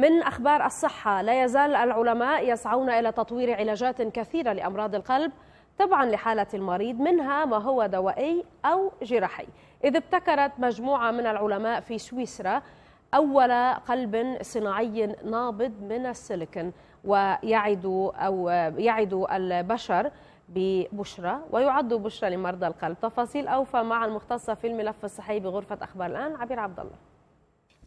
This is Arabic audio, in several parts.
من أخبار الصحة لا يزال العلماء يسعون إلى تطوير علاجات كثيرة لأمراض القلب طبعا لحالة المريض منها ما هو دوائي أو جراحي إذ ابتكرت مجموعة من العلماء في سويسرا أول قلب صناعي نابض من السيليكون ويعد أو يعد البشر ببشرة ويعد بشرى لمرضى القلب تفاصيل أوفى مع المختصة في الملف الصحي بغرفة أخبار الآن عبير عبد الله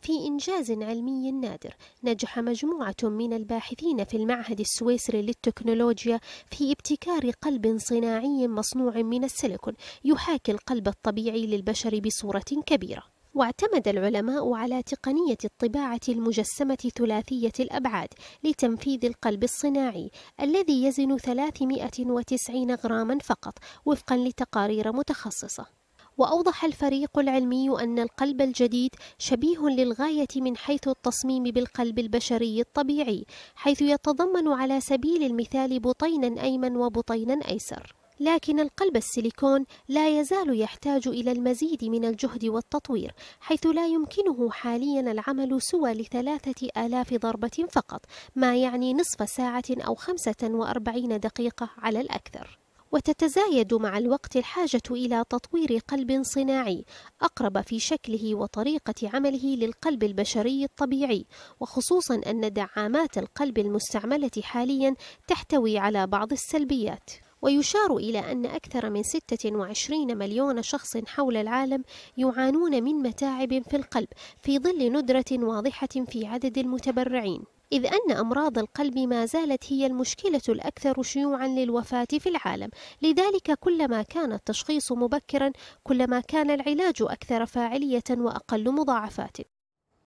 في إنجاز علمي نادر نجح مجموعة من الباحثين في المعهد السويسري للتكنولوجيا في ابتكار قلب صناعي مصنوع من السيليكون يحاكي القلب الطبيعي للبشر بصورة كبيرة واعتمد العلماء على تقنية الطباعة المجسمة ثلاثية الأبعاد لتنفيذ القلب الصناعي الذي يزن 390 غراما فقط وفقا لتقارير متخصصة وأوضح الفريق العلمي أن القلب الجديد شبيه للغاية من حيث التصميم بالقلب البشري الطبيعي حيث يتضمن على سبيل المثال بطينا أيمن وبطينا أيسر لكن القلب السيليكون لا يزال يحتاج إلى المزيد من الجهد والتطوير حيث لا يمكنه حاليا العمل سوى لثلاثة آلاف ضربة فقط ما يعني نصف ساعة أو خمسة وأربعين دقيقة على الأكثر وتتزايد مع الوقت الحاجة إلى تطوير قلب صناعي أقرب في شكله وطريقة عمله للقلب البشري الطبيعي وخصوصا أن دعامات القلب المستعملة حاليا تحتوي على بعض السلبيات ويشار إلى أن أكثر من 26 مليون شخص حول العالم يعانون من متاعب في القلب في ظل ندرة واضحة في عدد المتبرعين إذ أن أمراض القلب ما زالت هي المشكلة الأكثر شيوعا للوفاة في العالم لذلك كلما كان التشخيص مبكرا كلما كان العلاج أكثر فاعلية وأقل مضاعفات